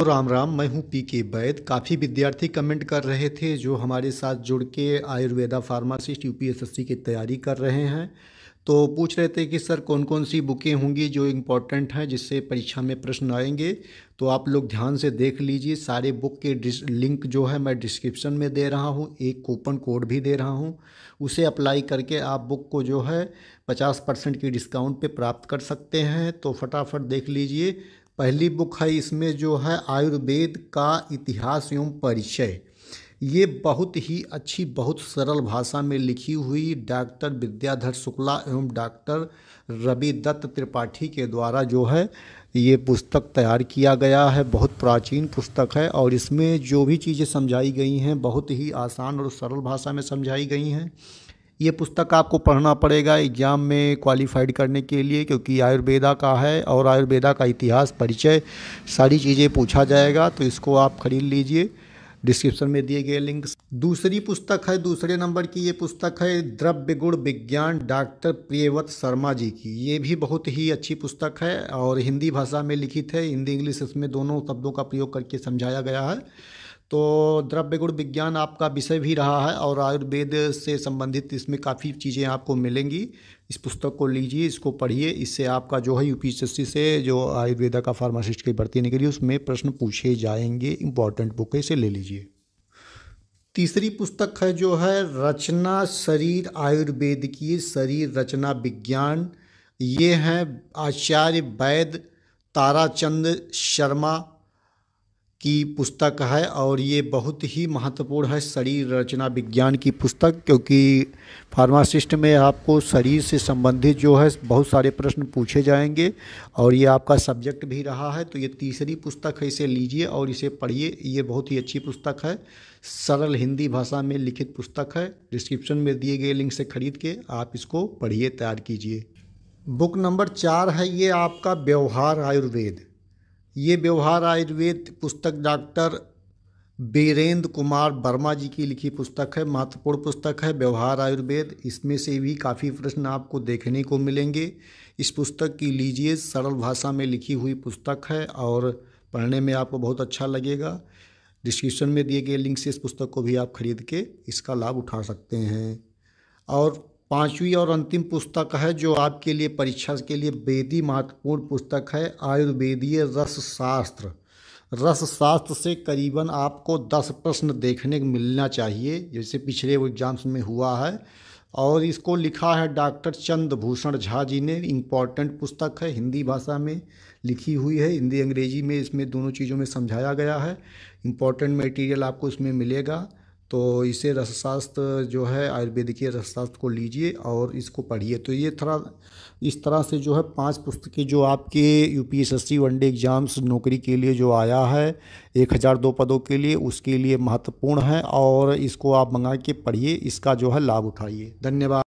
तो राम राम मैं हूं पी के बैद काफ़ी विद्यार्थी कमेंट कर रहे थे जो हमारे साथ जुड़ के आयुर्वेदा फार्मासिस्ट यूपीएससी की तैयारी कर रहे हैं तो पूछ रहे थे कि सर कौन कौन सी बुकें होंगी जो इम्पोर्टेंट हैं जिससे परीक्षा में प्रश्न आएंगे तो आप लोग ध्यान से देख लीजिए सारे बुक के लिंक जो है मैं डिस्क्रिप्शन में दे रहा हूँ एक कूपन कोड भी दे रहा हूँ उसे अप्लाई करके आप बुक को जो है पचास परसेंट की डिस्काउंट पे प्राप्त कर सकते हैं तो फटाफट देख लीजिए पहली बुक है इसमें जो है आयुर्वेद का इतिहास एवं परिचय ये बहुत ही अच्छी बहुत सरल भाषा में लिखी हुई डॉक्टर विद्याधर शुक्ला एवं डॉक्टर रवि दत्त त्रिपाठी के द्वारा जो है ये पुस्तक तैयार किया गया है बहुत प्राचीन पुस्तक है और इसमें जो भी चीज़ें समझाई गई हैं बहुत ही आसान और सरल भाषा में समझाई गई हैं ये पुस्तक आपको पढ़ना पड़ेगा एग्ज़ाम में क्वालिफाइड करने के लिए क्योंकि आयुर्वेदा का है और आयुर्वेदा का इतिहास परिचय सारी चीज़ें पूछा जाएगा तो इसको आप ख़रीद लीजिए डिस्क्रिप्शन में दिए गए लिंक्स दूसरी पुस्तक है दूसरे नंबर की ये पुस्तक है द्रव्य गुण विज्ञान डॉक्टर प्रियवत शर्मा जी की ये भी बहुत ही अच्छी पुस्तक है और हिंदी भाषा में लिखित है हिंदी इंग्लिश इसमें दोनों शब्दों का प्रयोग करके समझाया गया है तो द्रव्य गुण विज्ञान आपका विषय भी रहा है और आयुर्वेद से संबंधित इसमें काफ़ी चीज़ें आपको मिलेंगी इस पुस्तक को लीजिए इसको पढ़िए इससे आपका जो है यूपीएससी से जो आयुर्वेदा का फार्मासिस्ट की भर्ती निकली उसमें प्रश्न पूछे जाएंगे इम्पोर्टेंट बुक है इसे ले लीजिए तीसरी पुस्तक है जो है रचना शरीर आयुर्वेद की शरीर रचना विज्ञान ये हैं आचार्य वैद ताराचंद शर्मा की पुस्तक है और ये बहुत ही महत्वपूर्ण है शरीर रचना विज्ञान की पुस्तक क्योंकि फार्मासिस्ट में आपको शरीर से संबंधित जो है बहुत सारे प्रश्न पूछे जाएंगे और ये आपका सब्जेक्ट भी रहा है तो ये तीसरी पुस्तक है इसे लीजिए और इसे पढ़िए ये बहुत ही अच्छी पुस्तक है सरल हिंदी भाषा में लिखित पुस्तक है डिस्क्रिप्शन में दिए गए लिंक से ख़रीद के आप इसको पढ़िए तैयार कीजिए बुक नंबर चार है ये आपका व्यवहार आयुर्वेद ये व्यवहार आयुर्वेद पुस्तक डॉक्टर बीरेंद्र कुमार वर्मा जी की लिखी पुस्तक है महत्वपूर्ण पुस्तक है व्यवहार आयुर्वेद इसमें से भी काफ़ी प्रश्न आपको देखने को मिलेंगे इस पुस्तक की लीजिए सरल भाषा में लिखी हुई पुस्तक है और पढ़ने में आपको बहुत अच्छा लगेगा डिस्क्रिप्शन में दिए गए लिंक से इस पुस्तक को भी आप खरीद के इसका लाभ उठा सकते हैं और पांचवी और अंतिम पुस्तक है जो आपके लिए परीक्षा के लिए वेदी महत्वपूर्ण पुस्तक है आयुर्वेदीय रस शास्त्र रस शास्त्र से करीबन आपको दस प्रश्न देखने को मिलना चाहिए जैसे पिछले एग्जाम्स में हुआ है और इसको लिखा है डॉक्टर चंद्रभूषण झा जी ने इम्पॉर्टेंट पुस्तक है हिंदी भाषा में लिखी हुई है हिंदी अंग्रेजी में इसमें दोनों चीज़ों में समझाया गया है इम्पॉर्टेंट मटेरियल आपको इसमें मिलेगा तो इसे रसशास्त्र जो है के रसशास्त्र को लीजिए और इसको पढ़िए तो ये थोड़ा इस तरह से जो है पांच पुस्तकें जो आपके U P S S C one day exams नौकरी के लिए जो आया है एक हज़ार दो पदों के लिए उसके लिए महत्वपूर्ण है और इसको आप मंगा के पढ़िए इसका जो है लाभ उठाइए धन्यवाद